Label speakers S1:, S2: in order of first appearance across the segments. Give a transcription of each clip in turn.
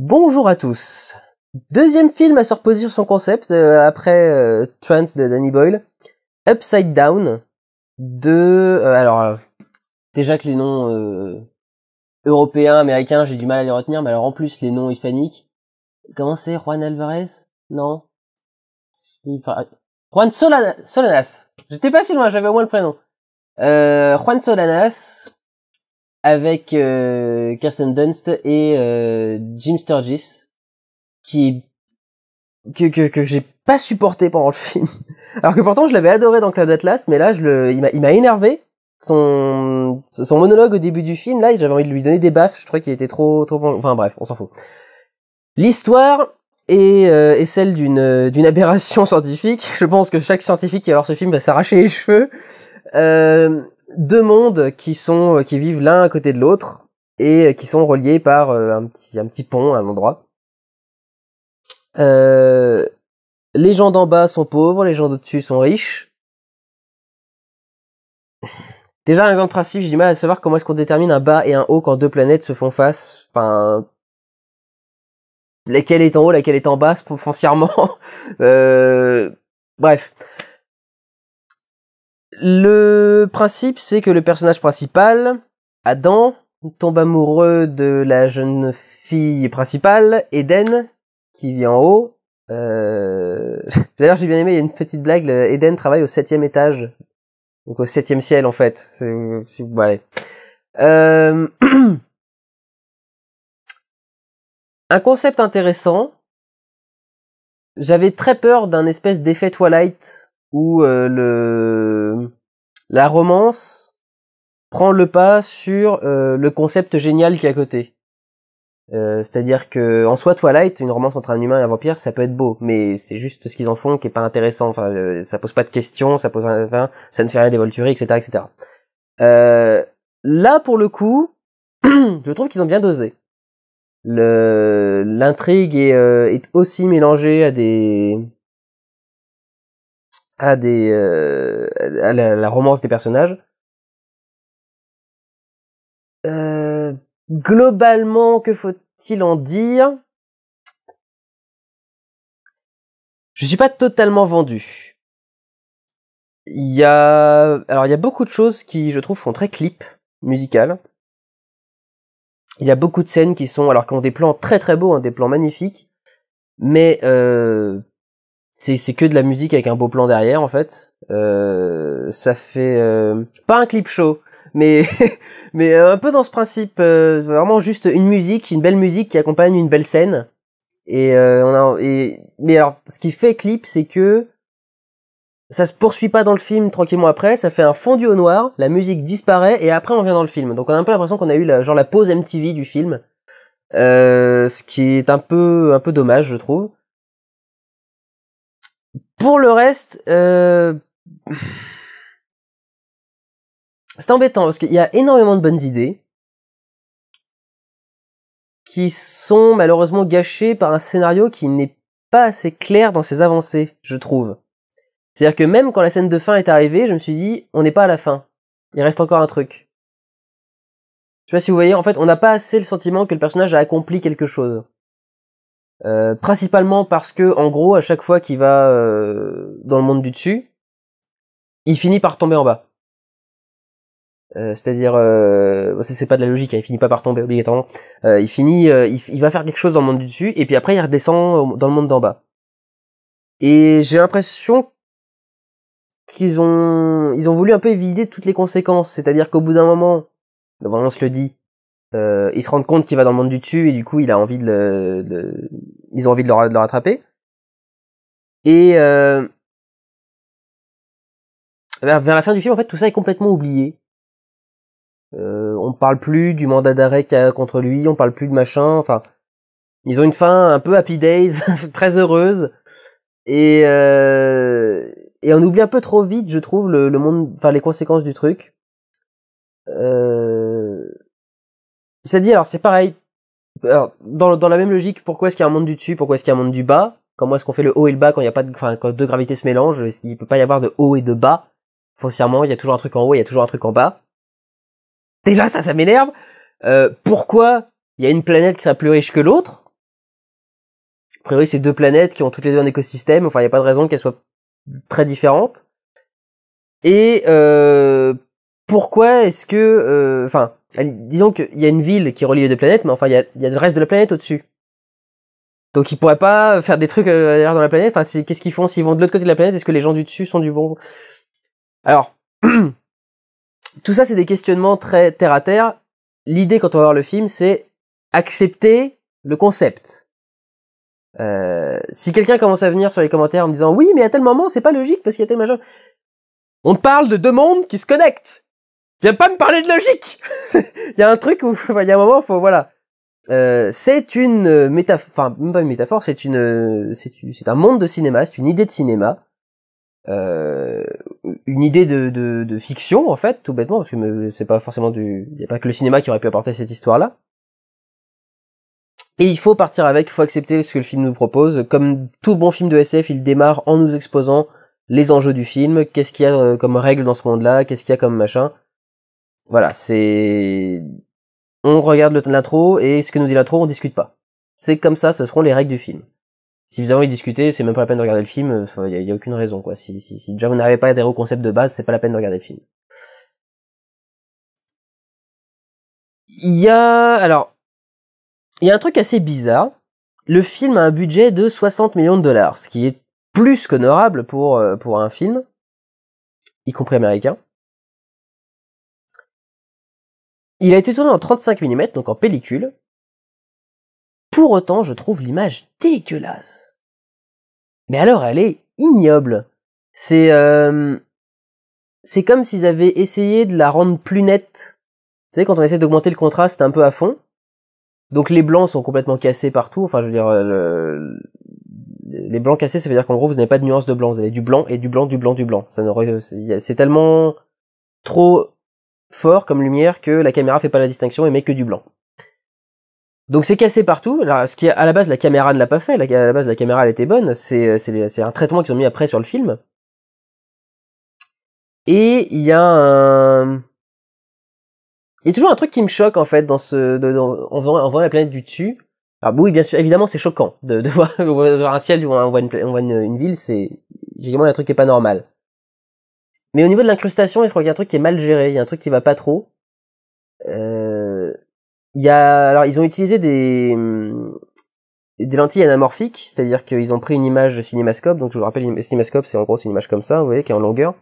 S1: Bonjour à tous. Deuxième film à se reposer sur son concept euh, après euh, de Danny Boyle, Upside Down de euh, alors euh, déjà que les noms européens, américains, j'ai du mal à les retenir, mais alors en plus les noms hispaniques. Comment c'est Juan Alvarez Non. Juan Solana, Solanas. J'étais pas si loin, j'avais au moins le prénom. Juan Solanas, avec euh, Kirsten Dunst et euh, Jim Sturgis qui que que, que j'ai pas supporté pendant le film. Alors que pourtant je l'avais adoré dans Cloud Atlas, mais là je le il m'a il m'a énervé son son monologue au début du film là, j'avais envie de lui donner des baffes, je trouvais qu'il était trop trop enfin bref, on s'en fout. L'histoire est, euh, est celle d'une euh, d'une aberration scientifique. Je pense que chaque scientifique qui va voir ce film va s'arracher les cheveux. Euh, deux mondes qui sont euh, qui vivent l'un à côté de l'autre et euh, qui sont reliés par euh, un petit un petit pont à un endroit.
S2: Euh,
S1: les gens d'en bas sont pauvres, les gens dau dessus sont riches. Déjà, un exemple principe, j'ai du mal à savoir comment est-ce qu'on détermine un bas et un haut quand deux planètes se font face. Enfin, laquelle est en haut, laquelle est en bas, foncièrement. Euh, bref. Le principe, c'est que le personnage principal, Adam, tombe amoureux de la jeune fille principale, Eden, qui vit en haut. Euh... D'ailleurs, j'ai bien aimé, il y a une petite blague, Eden travaille au septième étage. Donc au septième ciel, en fait. C'est... vous voulez. Euh, un concept intéressant. J'avais très peur d'un espèce d'effet Twilight où euh, le la romance prend le pas sur euh, le concept génial qui est à côté. Euh, c'est-à-dire que en soi, Twilight, une romance entre un humain et un vampire, ça peut être beau, mais c'est juste ce qu'ils en font qui est pas intéressant. Enfin, ça pose pas de questions, ça pose ça ne fait rien d'évolturer, etc., etc. là, pour le coup, je trouve qu'ils ont bien dosé. L'intrigue est, est aussi mélangée à des à des euh, à la, romance des personnages.
S2: Euh, globalement, que faut-il en dire Je suis pas totalement vendu.
S1: Il y a alors il y a beaucoup de choses qui je trouve font très clip musical. Il y a beaucoup de scènes qui sont alors qui ont des plans très très beaux, hein, des plans magnifiques, mais euh, c'est que de la musique avec un beau plan derrière en fait. Euh, ça fait euh, pas un clip show, mais mais euh, un peu dans ce principe, euh, vraiment juste une musique, une belle musique qui accompagne une belle scène. Et on a et mais alors ce qui fait clip, c'est que ça se poursuit pas dans le film tranquillement après, ça fait un fondu au noir, la musique disparaît et après on revient dans le film. Donc on a un peu l'impression qu'on a eu la, genre la pause MTV du film, ce qui est un peu un peu dommage je trouve. Pour le
S2: reste, euh, c'est embêtant parce qu'il
S1: y a énormément de bonnes idées qui sont malheureusement gâchées par un scénario qui n'est pas assez clair dans ses avancées, je trouve. C'est-à-dire que même quand la scène de fin est arrivée, je me suis dit, on n'est pas à la fin. Il reste encore un truc. Je sais pas si vous voyez, en fait, on n'a pas assez le sentiment que le personnage a accompli quelque chose. Euh, principalement parce que en gros à chaque fois qu'il va euh, dans le monde du dessus, il finit par tomber en bas. Euh, c'est-à-dire, euh, c'est pas de la logique, hein, il finit pas par tomber obligatoirement. il finit, il, va faire quelque chose dans le monde du dessus et puis après il redescend dans le monde d'en bas. Et j'ai l'impression qu'ils ont, ils ont voulu un peu éviter toutes les conséquences. C'est-à-dire qu'au bout d'un moment, on se le dit, euh, il se rendent compte qu'il va dans le monde du dessus et du coup il a envie de, le, de ils ont envie de le, de rattraper et euh,
S2: vers, la fin du film en fait tout ça est complètement oublié
S1: euh, on parle plus du mandat d'arrêt qu'il y a contre lui on parle plus de machin enfin ils ont une fin un peu happy days très heureuse et euh, et on oublie un peu trop vite je trouve le, le monde enfin les conséquences du truc euh ça dit, alors c'est pareil, dans, dans, la même logique, pourquoi est-ce qu'il y a un monde du dessus, pourquoi est-ce qu'il y a un monde du bas Comment est-ce qu'on fait le haut et le bas quand il y a pas de, enfin, quand deux gravités se mélangent Il peut pas y avoir de haut et de bas. Foncièrement, il y a toujours un truc en haut, il y a toujours un truc en bas. Déjà, ça, ça m'énerve. Euh, pourquoi il y a une planète qui sera plus riche que l'autre A priori, c'est deux planètes qui ont toutes les deux un écosystème. Enfin, il n'y a pas de raison qu'elles soient très différentes. Et euh, pourquoi est-ce que, euh, enfin, disons qu'il y a une ville qui relie les deux planètes, mais enfin, il y a, le reste de la planète au-dessus. Donc ils pourraient pas euh, faire des trucs derrière euh, dans la planète. Enfin, qu'est-ce qu'ils font s'ils vont de l'autre côté de la planète Est-ce que les gens du dessus sont du bon Alors, tout ça, c'est des questionnements très terre à terre. L'idée quand on va voir le film, c'est accepter le concept. Euh, si quelqu'un commence à venir sur les commentaires en me disant oui, mais à tel moment, c'est pas logique parce qu'il y a tel gens On parle de deux mondes qui se connectent. Viens pas me parler de logique Il y a un truc où, il y a un moment, faut, voilà. Euh, c'est une euh, métaphore, enfin, même pas une métaphore, euh, c'est une, c'est un monde de cinéma, c'est une idée de cinéma. une idée de, fiction en fait tout bêtement parce que c'est pas forcément du il y a pas que le cinéma qui aurait pu apporter cette histoire là et il faut partir avec il faut accepter ce que le film nous propose comme tout bon film de SF il démarre en nous exposant les enjeux du film qu'est-ce qu'il y a comme règle dans ce monde là qu'est-ce qu'il y a comme machin voilà, c'est on regarde le l'intro et ce que nous dit l'intro, on discute pas. C'est comme ça, ce seront les règles du film. Si vous avez envie de discuter, c'est même pas la peine de regarder le film. Il y, a aucune raison quoi. Si, si, déjà vous n'avez pas adhéré au concept de base, c'est pas la peine de regarder le film. Il y a alors il y a un truc assez bizarre. Le film a un budget de 60 millions de dollars, ce qui est plus qu'honorable pour euh, pour un film, y compris américain.
S2: Il a été tourné en 35 mm, donc en pellicule. Pour autant,
S1: je trouve l'image dégueulasse. Mais alors, elle est ignoble. C'est euh, c'est comme s'ils avaient essayé de la rendre plus nette. Tu sais, quand on essaie d'augmenter le contraste un peu à fond, donc les blancs sont complètement cassés partout. Enfin, je veux dire, euh, les blancs cassés, ça veut dire qu'en gros, vous n'avez pas de nuance de blanc. Vous avez du blanc et du blanc, du blanc, du blanc. Ça c'est tellement trop fort comme lumière que la caméra fait pas la distinction et met que du blanc. Donc c'est cassé partout. Alors, ce qui à la base la caméra ne l'a pas fait. La, à la base la caméra elle était bonne. C'est euh, c'est un traitement qu'ils ont mis après sur le film. Et
S2: il y a un
S1: il y a toujours un truc qui me choque en fait dans ce en, voit la planète du dessus. Alors oui bien sûr évidemment c'est choquant de, de, voir, de, voir, un ciel on voit une, on voit une, ville c'est évidemment un truc qui est pas normal. Mais au niveau de l'incrustation, il crois qu'il y a un truc qui est mal géré, il y a un truc qui va pas trop. Euh, il y a, alors ils ont utilisé des des lentilles anamorphiques, c'est-à-dire qu'ils ont pris une image de cinémascope. Donc je vous rappelle, cinémascope, c'est en gros une image comme ça, vous voyez, qui est en longueur.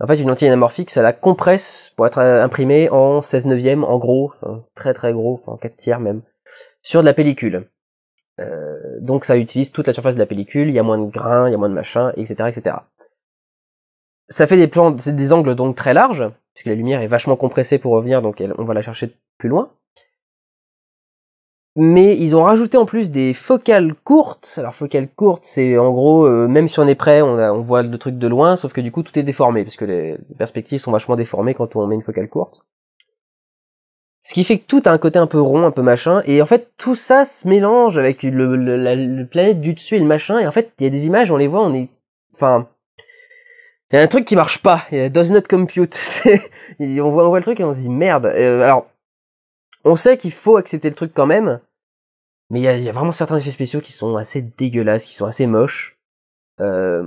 S1: En fait, une lentille anamorphique, ça la compresse pour être euh, imprimée en 16 neuvième, en gros, enfin, très très gros, enfin 4 tiers même, sur de la pellicule. Euh, donc ça utilise toute la surface de la pellicule, il y a moins de grains, il y a moins de machin, etc., etc. Ça fait des plans, c'est des angles donc très larges, puisque la lumière est vachement compressée pour revenir, donc on va la chercher plus loin. Mais ils ont rajouté en plus des focales courtes. Alors focales courtes, c'est en gros, euh, même si on est près, on, voit le truc de loin, sauf que du coup tout est déformé, parce que les, perspectives sont vachement déformées quand on met une focale courte. Ce qui fait que tout a un côté un peu rond, un peu machin, et en fait tout ça se mélange avec le, la, planète du dessus et le machin, et en fait il y a des images, on les voit, on est, enfin, il y a un truc qui marche pas. Il y a does not compute. on voit on voit le truc et on se dit merde. Euh, alors on sait qu'il faut accepter le truc quand même, mais il y a, vraiment certains effets spéciaux qui sont assez dégueulasses, qui sont assez moches. Euh,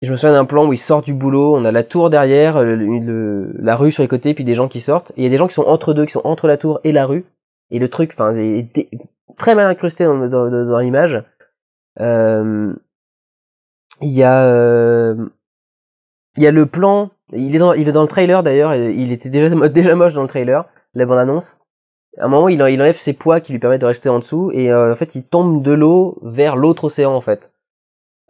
S1: je me souviens d'un plan où ils sortent du boulot, on a la tour derrière, la rue sur les côtés, puis des gens qui sortent. il y a des gens qui sont entre deux, qui sont entre la tour et la rue. Et le truc, enfin, est très mal incrusté dans, l'image. Euh, il y a euh, il y a le plan, il est dans, il est dans le trailer d'ailleurs, il était déjà, déjà moche dans le trailer, la bande-annonce. À un moment, il, enlève ses poids qui lui permettent de rester en dessous, et euh, en fait, il tombe de l'eau vers l'autre océan, en fait.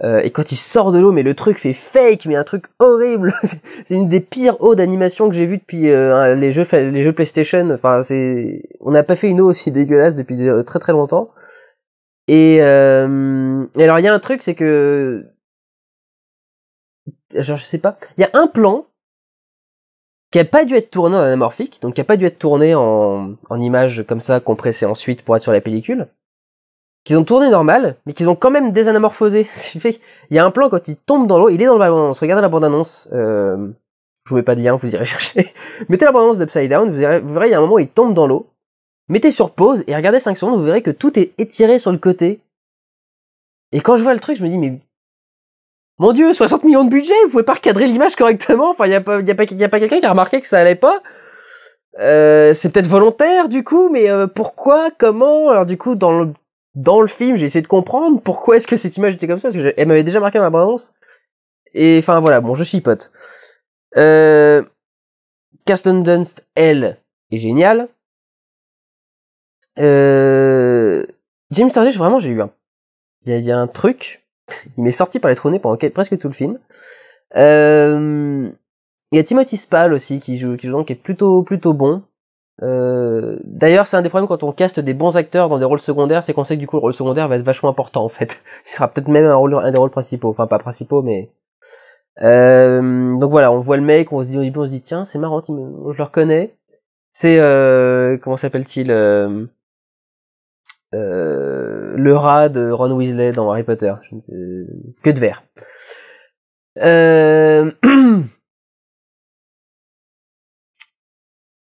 S1: Euh, et quand il sort de l'eau, mais le truc fait fake, mais un truc horrible. c'est une des pires eaux d'animation que j'ai vues depuis euh, les jeux les jeux PlayStation. Enfin, c'est on n'a pas fait une eau aussi dégueulasse depuis très très longtemps. Et, euh... et alors il y a un truc, c'est que genre je sais pas, il y a un plan qui a pas dû être tourné en anamorphique, donc qui a pas dû être tourné en, image comme ça, compressée ensuite pour être sur la pellicule, qu'ils ont tourné normal, mais qu'ils ont quand même désanamorphosé. Ce fait y a un plan quand il tombe dans l'eau, il est dans la bande-annonce. Regardez la bande-annonce, euh, je vous mets pas de lien, vous irez chercher. Mettez la bande-annonce d'Upside Down, vous, vous verrez, il y a un moment où il tombe dans l'eau, mettez sur pause et regardez 5 secondes, vous verrez que tout est étiré sur le côté. Et quand je vois le truc, je me dis, mais mon dieu, 60 millions de budget, vous pouvez pas recadrer l'image correctement. Enfin, il y a pas, pas, a pas quelqu'un qui a remarqué que ça allait pas. Euh, c'est peut-être volontaire du coup, mais euh, pourquoi, comment Alors du coup, dans le dans le film, j'ai essayé de comprendre pourquoi est-ce que cette image était comme ça, parce que je, m'avait déjà marqué dans la bande Et enfin voilà, bon, je chipote. Euh, Dunst, elle, est géniale. Euh, James Sturgis, vraiment, j'ai eu un... Il y, a un truc, il m'est sorti par les trous pendant presque tout le film. Euh, il y a Timothy Spall aussi qui joue, qui est plutôt plutôt bon. Euh, d'ailleurs, c'est un des problèmes quand on caste des bons acteurs dans des rôles secondaires, c'est qu'on sait que du coup le rôle secondaire va être vachement important en fait. Ce sera peut-être même un, rôle, un des rôles principaux, enfin pas principaux, mais euh, donc voilà, on voit le mec, on se dit on se dit tiens, c'est marrant, je le reconnais. C'est euh, comment s'appelle-t-il euh, le rat de Ron Weasley dans Harry Potter. Que de verre.
S2: Euh...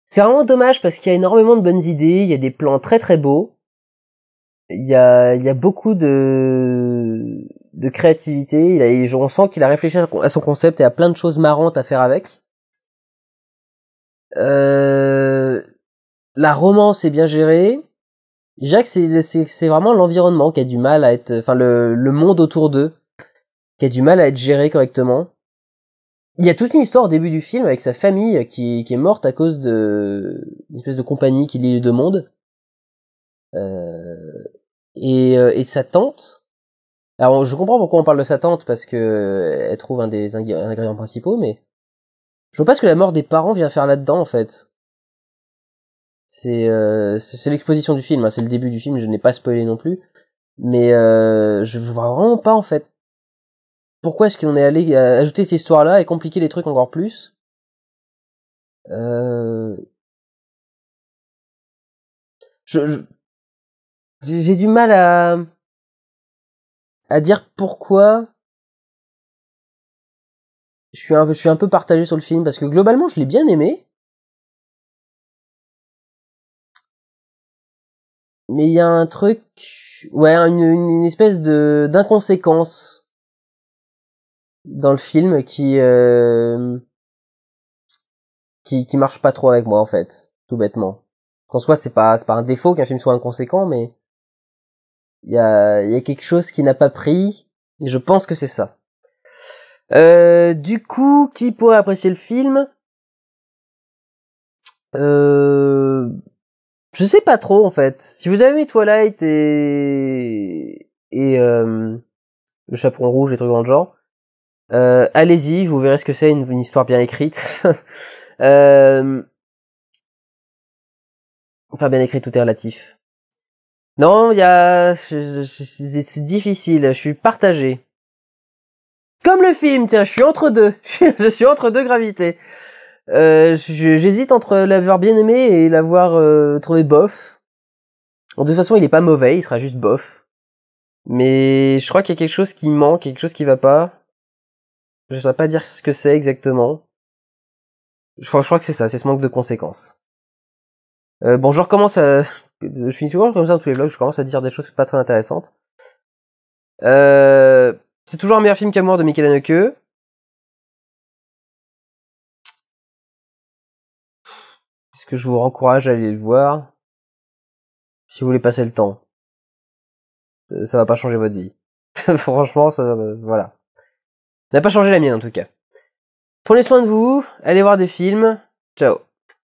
S2: C'est vraiment
S1: dommage parce qu'il y a énormément de bonnes idées, il y a des plans très très beaux, il y a, il y a beaucoup de, de créativité, il a, on sent qu'il a réfléchi à son concept et à plein de choses marrantes à faire avec. Euh, la romance est bien gérée, Jacques, c'est vraiment l'environnement qui a du mal à être, enfin le, monde autour d'eux, qui a du mal à être géré correctement. Il y a toute une histoire au début du film avec sa famille qui, qui est morte à cause de une espèce de compagnie qui lie les deux mondes. Euh, et, euh, et sa tante. Alors je comprends pourquoi on parle de sa tante parce que elle trouve un des ingrédients principaux, mais je vois pas ce que la mort des parents vient faire là-dedans en fait. Euh, c'est c'est l'exposition du film, hein, c'est le début du film, je n'ai pas spoilé non plus, mais euh, je vois vraiment pas en fait. Pourquoi est-ce qu'on est allé euh, ajouter cette histoire-là et compliquer les trucs encore plus euh...
S2: J'ai du mal à à dire pourquoi. Je suis un peu, je suis un peu partagé sur le film parce que globalement je l'ai bien aimé, mais il y a un truc, ouais, une, espèce de d'inconséquence dans le film
S1: qui, euh, qui qui marche pas trop avec moi en fait, tout bêtement. qu'en soit, c'est pas c'est pas un défaut qu'un film soit inconséquent, mais il y a il y a quelque chose qui n'a pas pris. Et je pense que c'est ça. Euh, du coup, qui pourrait apprécier le film euh, je sais pas trop en fait. Si vous avez mis Twilight et et euh, le chaperon rouge et trucs dans le genre, euh, allez-y, vous verrez ce que c'est une, histoire bien écrite. Euh, enfin bien écrite, tout est relatif. Non, il y a c'est difficile. Je suis partagé. Comme le film, tiens, je suis entre deux. je suis entre deux gravités. Euh, J'hésite entre l'avoir bien aimé et l'avoir euh, trouvé bof. de toute façon, il est pas mauvais, il sera juste bof. Mais je crois qu'il y a quelque chose qui manque, quelque chose qui va pas. Je sais pas dire ce que c'est exactement. Je crois, que c'est ça, c'est ce manque de conséquences. Euh, bon, je recommence à... Je finis toujours comme ça dans tous les vlogs, je commence à dire des choses pas très intéressantes. Euh, c'est toujours un meilleur film qu'Amour de Michael Haneke.
S2: je vous encourage à aller le voir si vous voulez passer le temps. Euh, ça va pas changer votre vie. Franchement, ça, euh, voilà. N'a pas changé la mienne en tout cas. Prenez soin de vous, allez voir des films. Ciao.